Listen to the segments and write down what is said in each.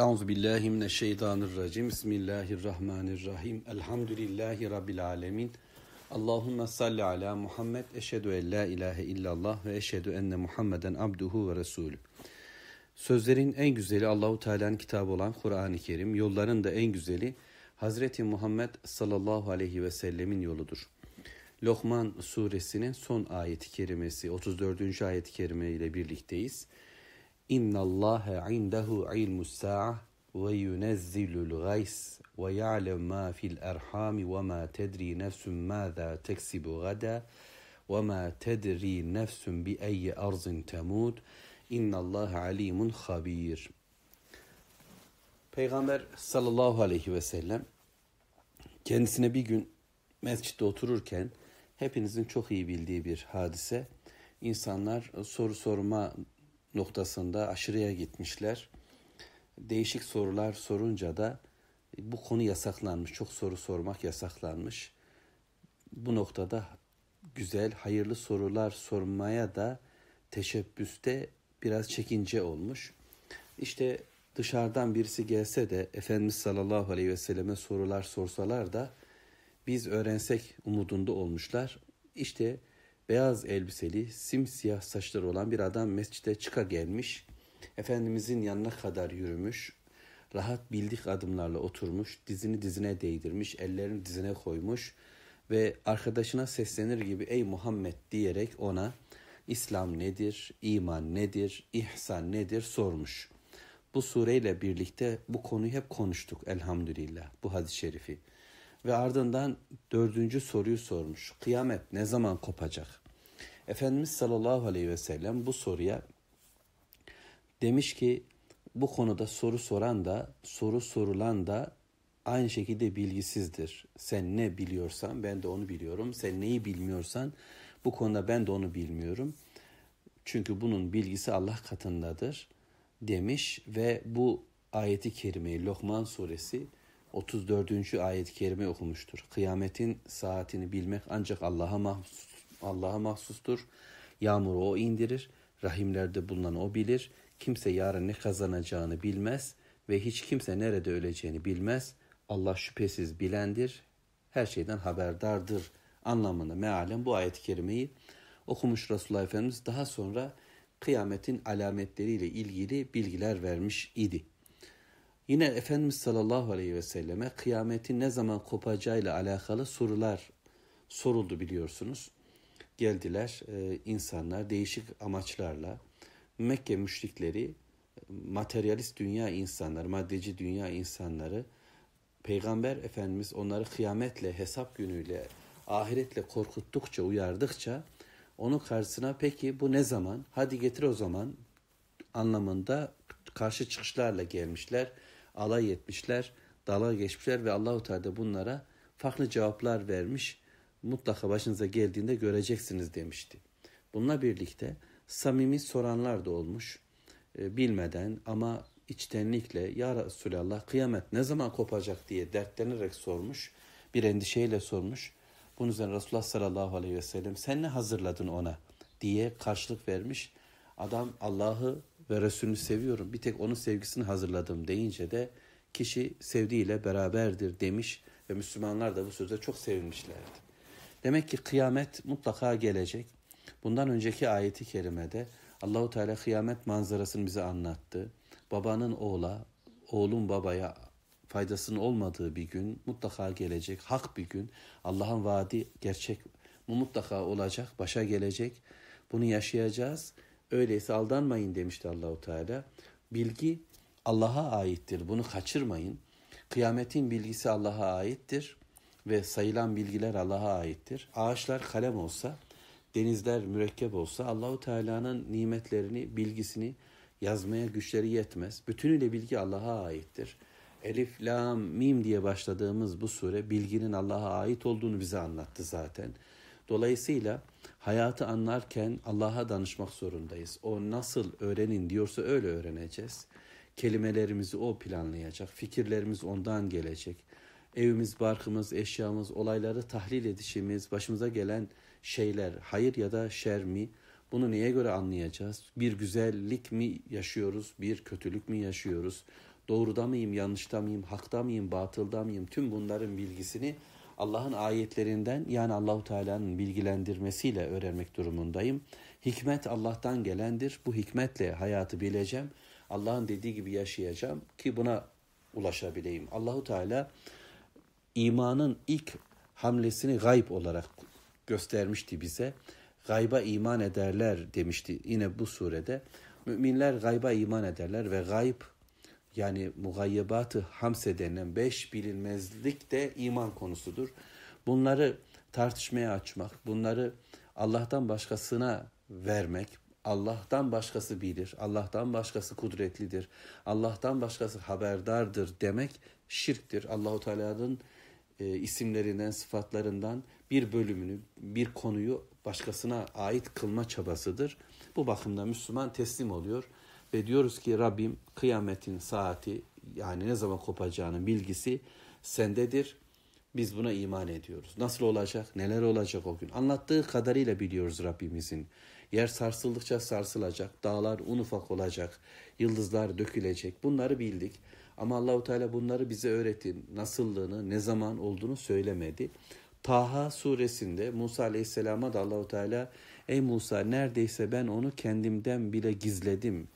Euzu billahi mineşşeytanirracim. Bismillahirrahmanirrahim. Elhamdülillahi rabbil alamin. Allahumme salli ala Muhammed. Eşhedü en la ilahe illallah ve eşhedü enne Muhammeden abduhu ve resulü. Sözlerin en güzeli Allahu Teala'nın kitabı olan Kur'an-ı Kerim. Yolların da en güzeli Hazreti Muhammed sallallahu aleyhi ve sellemin yoludur. Lokman suresinin son ayeti kerimesi 34. ayet-i kerime ile birlikteyiz. İnna إن الله عنده ve الساعة وينزل الغيث ويعلم ما في الأرحام وما تدري نفس ماذا تكسب غدا وما تدري نفس بأي أرض تموت إن الله عليم خبير Peygamber sallallahu aleyhi ve sellem kendisine bir gün mescitte otururken hepinizin çok iyi bildiği bir hadise insanlar soru sorma noktasında aşırıya gitmişler. Değişik sorular sorunca da bu konu yasaklanmış. Çok soru sormak yasaklanmış. Bu noktada güzel, hayırlı sorular sormaya da teşebbüste biraz çekince olmuş. İşte dışarıdan birisi gelse de Efendimiz sallallahu aleyhi ve selleme sorular sorsalar da biz öğrensek umudunda olmuşlar. İşte beyaz elbiseli, simsiyah saçları olan bir adam mescide çıka gelmiş. Efendimizin yanına kadar yürümüş. Rahat bildik adımlarla oturmuş, dizini dizine değdirmiş, ellerini dizine koymuş ve arkadaşına seslenir gibi ey Muhammed diyerek ona İslam nedir, iman nedir, ihsan nedir sormuş. Bu sureyle birlikte bu konuyu hep konuştuk elhamdülillah bu hadis-i şerifi. Ve ardından dördüncü soruyu sormuş. Kıyamet ne zaman kopacak? Efendimiz sallallahu aleyhi ve sellem bu soruya demiş ki bu konuda soru soran da soru sorulan da aynı şekilde bilgisizdir. Sen ne biliyorsan ben de onu biliyorum. Sen neyi bilmiyorsan bu konuda ben de onu bilmiyorum. Çünkü bunun bilgisi Allah katındadır demiş ve bu ayeti kerimeyi Lokman suresi 34. ayet-i kerime okumuştur. Kıyametin saatini bilmek ancak Allah'a mahsus, Allah'a mahsustur. Yağmuru o indirir, rahimlerde bulunan o bilir. Kimse yarın ne kazanacağını bilmez ve hiç kimse nerede öleceğini bilmez. Allah şüphesiz bilendir, her şeyden haberdardır anlamında mealen bu ayet-i kerimeyi okumuş Resulullah Efendimiz daha sonra kıyametin alametleriyle ilgili bilgiler vermiş idi. Yine Efendimiz sallallahu aleyhi ve selleme kıyametin ne zaman kopacağıyla alakalı sorular soruldu biliyorsunuz. Geldiler e, insanlar değişik amaçlarla Mekke müşrikleri materyalist dünya insanları, maddeci dünya insanları Peygamber Efendimiz onları kıyametle, hesap günüyle, ahiretle korkuttukça, uyardıkça onun karşısına peki bu ne zaman? Hadi getir o zaman anlamında karşı çıkışlarla gelmişler alay etmişler, dalga geçmişler ve Allahu Teala da bunlara farklı cevaplar vermiş. Mutlaka başınıza geldiğinde göreceksiniz demişti. Bununla birlikte samimi soranlar da olmuş. E, bilmeden ama içtenlikle ya Resulallah kıyamet ne zaman kopacak diye dertlenerek sormuş. Bir endişeyle sormuş. Bunun üzerine Resulullah sallallahu aleyhi ve sellem sen ne hazırladın ona diye karşılık vermiş. Adam Allah'ı ve Resulünü seviyorum. Bir tek onun sevgisini hazırladım deyince de kişi sevdiğiyle beraberdir demiş ve Müslümanlar da bu söze çok sevinmişlerdi. Demek ki kıyamet mutlaka gelecek. Bundan önceki ayeti kerimede Allahu Teala kıyamet manzarasını bize anlattı. Babanın oğla, oğlun babaya faydasının olmadığı bir gün mutlaka gelecek. Hak bir gün Allah'ın vaadi gerçek. Bu mutlaka olacak, başa gelecek. Bunu yaşayacağız Öyleyse aldanmayın demişti Allahu Teala. Bilgi Allah'a aittir. Bunu kaçırmayın. Kıyametin bilgisi Allah'a aittir ve sayılan bilgiler Allah'a aittir. Ağaçlar kalem olsa, denizler mürekkep olsa Allahu Teala'nın nimetlerini, bilgisini yazmaya güçleri yetmez. Bütünüyle bilgi Allah'a aittir. Elif, lam, mim diye başladığımız bu sure bilginin Allah'a ait olduğunu bize anlattı zaten. Dolayısıyla hayatı anlarken Allah'a danışmak zorundayız. O nasıl öğrenin diyorsa öyle öğreneceğiz. Kelimelerimizi o planlayacak, fikirlerimiz ondan gelecek. Evimiz, barkımız, eşyamız, olayları tahlil edişimiz, başımıza gelen şeyler hayır ya da şer mi? Bunu neye göre anlayacağız? Bir güzellik mi yaşıyoruz, bir kötülük mü yaşıyoruz? Doğruda mıyım, yanlışta mıyım, hakta mıyım, batılda mıyım? Tüm bunların bilgisini Allah'ın ayetlerinden yani Allahu Teala'nın bilgilendirmesiyle öğrenmek durumundayım. Hikmet Allah'tan gelendir. Bu hikmetle hayatı bileceğim. Allah'ın dediği gibi yaşayacağım ki buna ulaşabileyim. Allahu Teala imanın ilk hamlesini gayb olarak göstermişti bize. Gayba iman ederler demişti yine bu surede. Müminler gayba iman ederler ve gayb yani mugayyebatı hamse denen beş bilinmezlik de iman konusudur. Bunları tartışmaya açmak, bunları Allah'tan başkasına vermek, Allah'tan başkası bilir, Allah'tan başkası kudretlidir, Allah'tan başkası haberdardır demek şirktir. Allahu Teala'nın e, isimlerinden, sıfatlarından bir bölümünü, bir konuyu başkasına ait kılma çabasıdır. Bu bakımda Müslüman teslim oluyor. Ve diyoruz ki Rabbim kıyametin saati yani ne zaman kopacağının bilgisi sendedir. Biz buna iman ediyoruz. Nasıl olacak? Neler olacak o gün? Anlattığı kadarıyla biliyoruz Rabbimizin. Yer sarsıldıkça sarsılacak, dağlar un ufak olacak, yıldızlar dökülecek. Bunları bildik. Ama Allahu Teala bunları bize öğretin. Nasıllığını, ne zaman olduğunu söylemedi. Taha suresinde Musa Aleyhisselam'a da Allahu Teala ey Musa neredeyse ben onu kendimden bile gizledim.''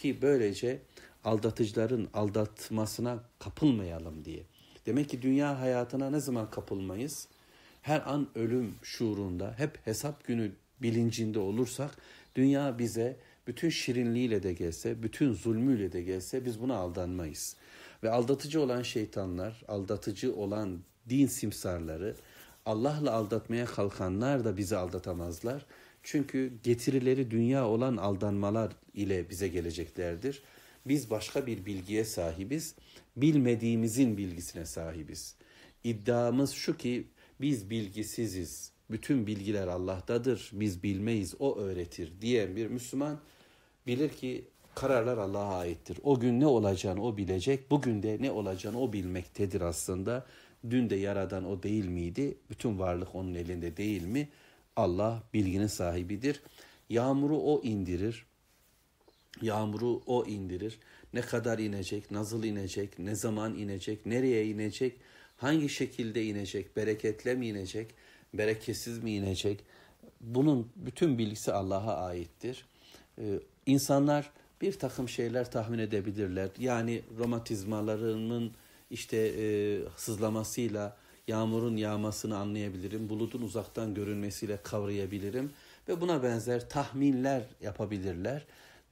ki böylece aldatıcıların aldatmasına kapılmayalım diye. Demek ki dünya hayatına ne zaman kapılmayız? Her an ölüm şuurunda, hep hesap günü bilincinde olursak dünya bize bütün şirinliğiyle de gelse, bütün zulmüyle de gelse biz buna aldanmayız. Ve aldatıcı olan şeytanlar, aldatıcı olan din simsarları, Allah'la aldatmaya kalkanlar da bizi aldatamazlar. Çünkü getirileri dünya olan aldanmalar ile bize geleceklerdir. Biz başka bir bilgiye sahibiz, bilmediğimizin bilgisine sahibiz. İddiamız şu ki biz bilgisiziz, bütün bilgiler Allah'tadır, biz bilmeyiz, O öğretir diyen bir Müslüman bilir ki kararlar Allah'a aittir. O gün ne olacağını o bilecek, bugün de ne olacağını o bilmektedir aslında. Dün de yaradan o değil miydi? Bütün varlık onun elinde değil mi? Allah bilginin sahibidir. Yağmuru o indirir. Yağmuru o indirir. Ne kadar inecek, nasıl inecek, ne zaman inecek, nereye inecek, hangi şekilde inecek, bereketle mi inecek, bereketsiz mi inecek? Bunun bütün bilgisi Allah'a aittir. Ee, insanlar bir takım şeyler tahmin edebilirler. Yani romatizmalarının işte e, sızlamasıyla yağmurun yağmasını anlayabilirim, bulutun uzaktan görünmesiyle kavrayabilirim ve buna benzer tahminler yapabilirler.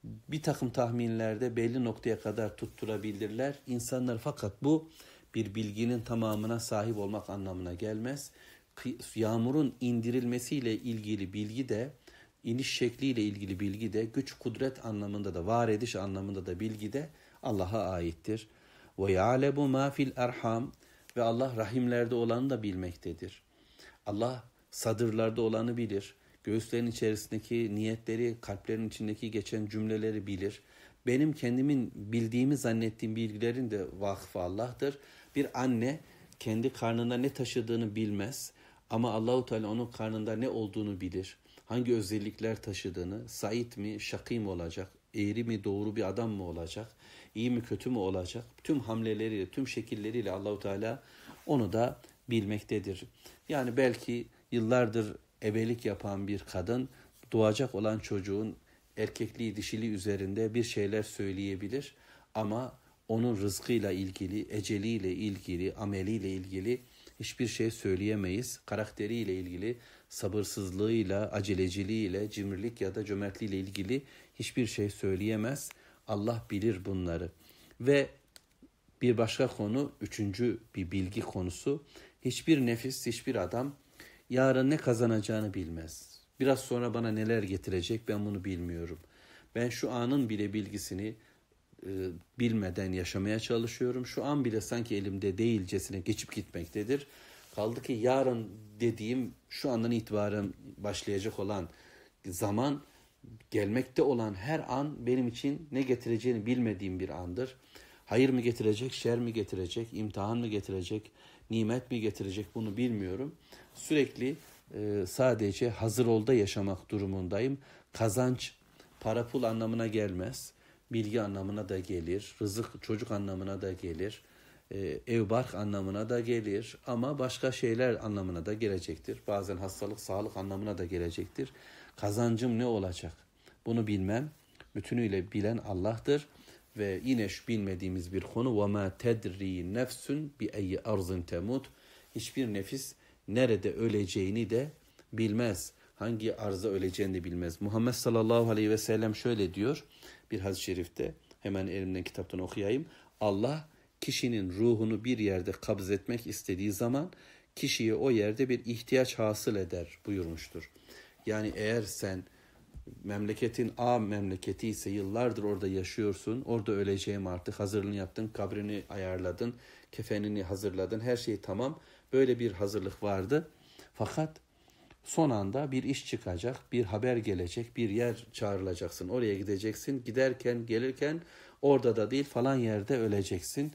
Bir takım tahminlerde belli noktaya kadar tutturabilirler. İnsanlar fakat bu bir bilginin tamamına sahip olmak anlamına gelmez. Yağmurun indirilmesiyle ilgili bilgi de iniş şekliyle ilgili bilgi de güç kudret anlamında da var ediş anlamında da bilgi de Allah'a aittir. Ve ya'lemu ma fil erham ve Allah rahimlerde olanı da bilmektedir. Allah sadırlarda olanı bilir. Göğüslerin içerisindeki niyetleri, kalplerin içindeki geçen cümleleri bilir. Benim kendimin bildiğimi zannettiğim bilgilerin de vakfı Allah'tır. Bir anne kendi karnında ne taşıdığını bilmez ama Allahu Teala onun karnında ne olduğunu bilir. Hangi özellikler taşıdığını, Said mi, Şakî mi olacak, eğri mi doğru bir adam mı olacak, iyi mi kötü mü olacak, tüm hamleleriyle, tüm şekilleriyle Allahu Teala onu da bilmektedir. Yani belki yıllardır ebelik yapan bir kadın doğacak olan çocuğun erkekliği dişili üzerinde bir şeyler söyleyebilir ama onun rızkıyla ilgili, eceliyle ilgili, ameliyle ilgili hiçbir şey söyleyemeyiz. Karakteriyle ilgili sabırsızlığıyla, aceleciliğiyle, cimrilik ya da cömertliğiyle ilgili hiçbir şey söyleyemez. Allah bilir bunları. Ve bir başka konu, üçüncü bir bilgi konusu. Hiçbir nefis, hiçbir adam yarın ne kazanacağını bilmez. Biraz sonra bana neler getirecek ben bunu bilmiyorum. Ben şu anın bile bilgisini e, bilmeden yaşamaya çalışıyorum. Şu an bile sanki elimde değilcesine geçip gitmektedir. Kaldı ki yarın dediğim şu andan itibaren başlayacak olan zaman gelmekte olan her an benim için ne getireceğini bilmediğim bir andır. Hayır mı getirecek, şer mi getirecek, imtihan mı getirecek, nimet mi getirecek bunu bilmiyorum. Sürekli e, sadece hazır olda yaşamak durumundayım. Kazanç para pul anlamına gelmez. Bilgi anlamına da gelir, rızık çocuk anlamına da gelir. E, evbark anlamına da gelir ama başka şeyler anlamına da gelecektir. Bazen hastalık, sağlık anlamına da gelecektir. Kazancım ne olacak? Bunu bilmem. Bütünüyle bilen Allah'tır ve yine şu bilmediğimiz bir konu ve ma tedri nefsün bi ayyi arzın temut. Hiçbir nefis nerede öleceğini de bilmez. Hangi arza öleceğini de bilmez. Muhammed sallallahu aleyhi ve sellem şöyle diyor bir hadis-i şerifte. Hemen elimden kitaptan okuyayım. Allah kişinin ruhunu bir yerde kabz etmek istediği zaman kişiye o yerde bir ihtiyaç hasıl eder buyurmuştur. Yani eğer sen memleketin A memleketi ise yıllardır orada yaşıyorsun. Orada öleceğim artık. Hazırlığını yaptın, kabrini ayarladın, kefenini hazırladın. Her şey tamam. Böyle bir hazırlık vardı. Fakat son anda bir iş çıkacak, bir haber gelecek, bir yer çağrılacaksın. Oraya gideceksin. Giderken, gelirken orada da değil falan yerde öleceksin.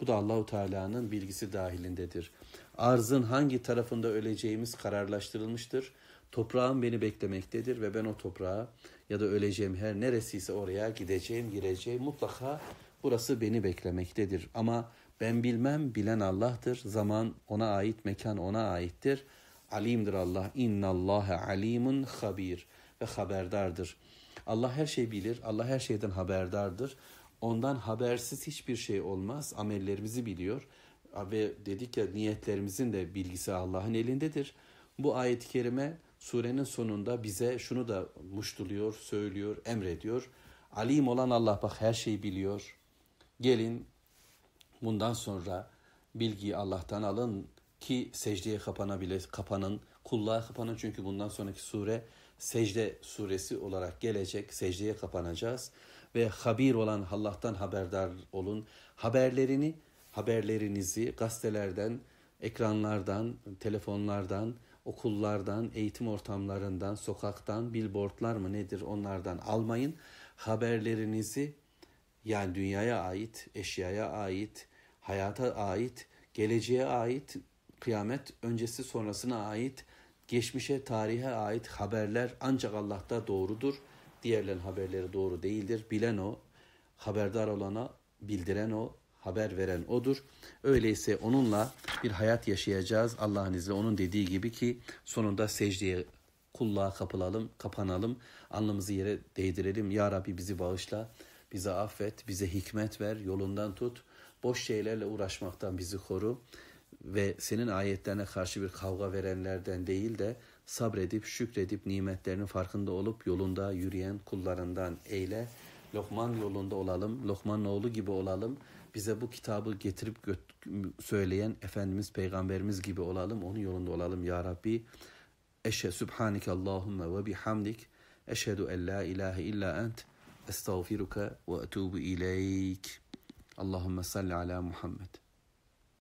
Bu da Allahu Teala'nın bilgisi dahilindedir. Arzın hangi tarafında öleceğimiz kararlaştırılmıştır. Toprağım beni beklemektedir ve ben o toprağa ya da öleceğim her neresiyse oraya gideceğim, gireceğim. Mutlaka burası beni beklemektedir. Ama ben bilmem, bilen Allah'tır. Zaman ona ait, mekan ona aittir. Alimdir Allah. İnna Allah'e alimun habir ve haberdardır. Allah her şeyi bilir, Allah her şeyden haberdardır. Ondan habersiz hiçbir şey olmaz. Amellerimizi biliyor ve dedik ya niyetlerimizin de bilgisi Allah'ın elindedir. Bu ayet-i kerime surenin sonunda bize şunu da muştuluyor, söylüyor, emrediyor. Alim olan Allah bak her şeyi biliyor. Gelin bundan sonra bilgiyi Allah'tan alın ki secdeye kapanabile kapanın, kulluğa kapanın çünkü bundan sonraki sure secde suresi olarak gelecek. Secdeye kapanacağız ve habir olan Allah'tan haberdar olun. Haberlerini, haberlerinizi gazetelerden, ekranlardan, telefonlardan, okullardan, eğitim ortamlarından, sokaktan, billboardlar mı nedir onlardan almayın. Haberlerinizi yani dünyaya ait, eşyaya ait, hayata ait, geleceğe ait, kıyamet öncesi sonrasına ait, geçmişe, tarihe ait haberler ancak Allah'ta doğrudur.'' diğerlerin haberleri doğru değildir. Bilen o, haberdar olana bildiren o, haber veren odur. Öyleyse onunla bir hayat yaşayacağız Allah'ın izniyle onun dediği gibi ki sonunda secdeye kulluğa kapılalım, kapanalım, alnımızı yere değdirelim. Ya Rabbi bizi bağışla, bize affet, bize hikmet ver, yolundan tut. Boş şeylerle uğraşmaktan bizi koru ve senin ayetlerine karşı bir kavga verenlerden değil de sabredip şükredip nimetlerinin farkında olup yolunda yürüyen kullarından eyle. Lokman yolunda olalım, Lokman oğlu gibi olalım. Bize bu kitabı getirip söyleyen Efendimiz Peygamberimiz gibi olalım. Onun yolunda olalım ya Rabbi. Eşe Sübhanike Allahümme ve bihamdik. Eşhedü en la ilahe illa ent. Estağfiruka ve etubu ileyk. Allahümme salli ala Muhammed.